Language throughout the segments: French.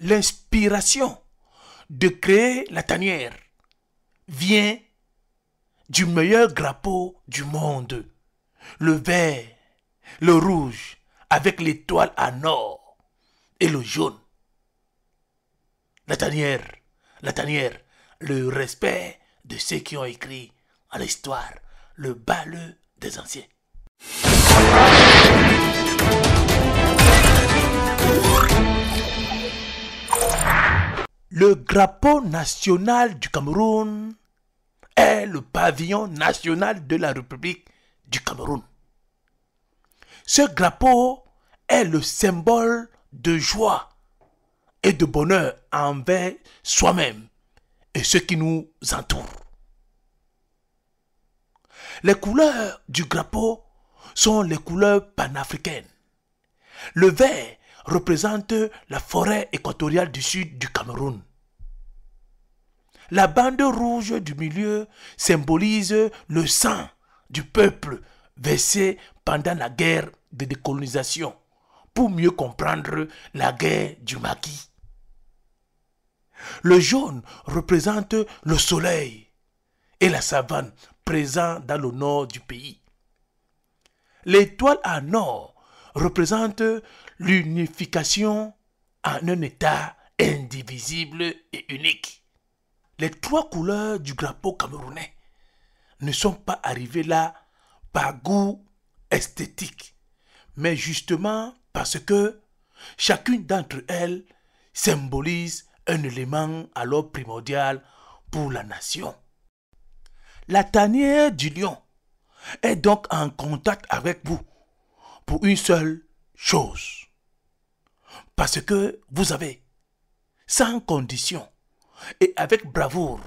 l'inspiration de créer la tanière vient du meilleur drapeau du monde. Le vert, le rouge, avec l'étoile en or et le jaune. La tanière, la tanière, le respect de ceux qui ont écrit à l'histoire le balleux des anciens. Le drapeau national du Cameroun est le pavillon national de la République du Cameroun. Ce drapeau est le symbole de joie et de bonheur envers soi-même et ceux qui nous entourent. Les couleurs du drapeau sont les couleurs panafricaines. Le vert représente la forêt équatoriale du sud du Cameroun. La bande rouge du milieu symbolise le sang du peuple versé pendant la guerre de décolonisation pour mieux comprendre la guerre du maquis. Le jaune représente le soleil et la savane présents dans le nord du pays. L'étoile à or représente l'unification en un État indivisible et unique. Les trois couleurs du drapeau camerounais ne sont pas arrivées là par goût esthétique, mais justement parce que chacune d'entre elles symbolise un élément alors primordial pour la nation. La tanière du lion est donc en contact avec vous pour une seule chose. Parce que vous avez, sans condition et avec bravoure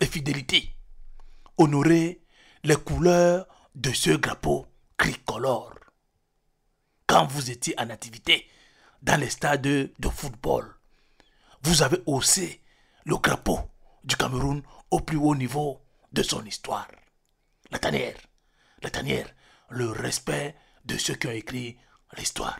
et fidélité, honoré les couleurs de ce drapeau tricolore. Quand vous étiez en activité dans les stades de football, vous avez haussé le drapeau du Cameroun au plus haut niveau de son histoire. La tanière, la tanière, le respect de ceux qui ont écrit l'histoire.